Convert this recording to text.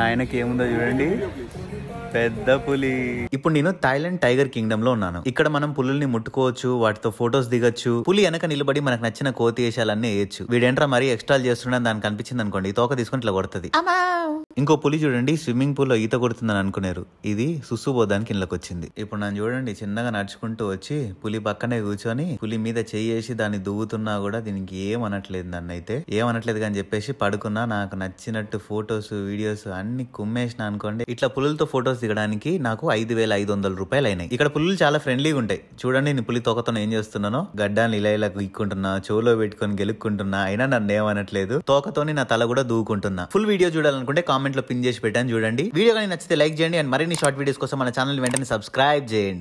నాయనకి ఏముందో చూడండి పెద్ద పులి ఇప్పుడు నేను థాయిలాండ్ టైగర్ కింగ్డమ్ లో ఉన్నాను ఇక్కడ మనం పులుల్ని ముట్టుకోవచ్చు వాటితో ఫొటోస్ దిగచ్చు పులి వెనక నిలబడి మనకు నచ్చిన కోతి వేషాలన్నీ వేయచ్చు వీడేంట్రా మరీ ఎక్స్ట్రాల్ చేస్తున్నా దానికి కనిపించింది అనుకోండి తోక తీసుకుని ఇట్లా కొడుతుంది ఇంకో పులి చూడండి స్విమ్మింగ్ పూల్ లో ఈత కొడుతుందని అనుకున్నారు ఇది సుసుబోదానికి ఇళ్ళకి వచ్చింది ఇప్పుడు నన్ను చూడండి చిన్నగా నడుచుకుంటూ వచ్చి పులి పక్కనే కూర్చొని పులి మీద చేసి దాన్ని దువ్వుతున్నా కూడా దీనికి ఏం అనట్లేదు నన్ను అయితే ఏం అనట్లేదు అని చెప్పేసి పడుకున్నా నాకు నచ్చినట్టు ఫొటోస్ వీడియోస్ అన్ని కుమ్మేసిన అనుకోండి ఇట్లా పులులతో ఫొటోస్ ఫోటోస్ దిగడానికి నాకు ఐదు వేల ఐదు వందల రూపాయలు అయినాయి ఇక్కడ పుల్లులు చాలా ఫ్రెండ్లీగా ఉంటాయి చూడండి నేను పులి తోకతోనే ఏం చేస్తున్నానో గడ్డాన్ని ఇలా ఇలా గీక్కుంటున్నా చెవులో పెట్టుకొని గెలుక్కుంటున్నా అయినా నన్ను ఏమనట్లేదు తోకతోని నా తల కూడా దూకుంటున్నా ఫుల్ వీడియో చూడాలనుకుంటే కామెంట్ లో పిన్ చేసి పెట్టాను చూడండి వీడియో కానీ నచ్చితే లైక్ చేయండి అండ్ మరిన్ని షార్ట్ వీడియోస్ కోసం మన ఛానల్ వెంటనే సబ్స్క్రైబ్ చేయండి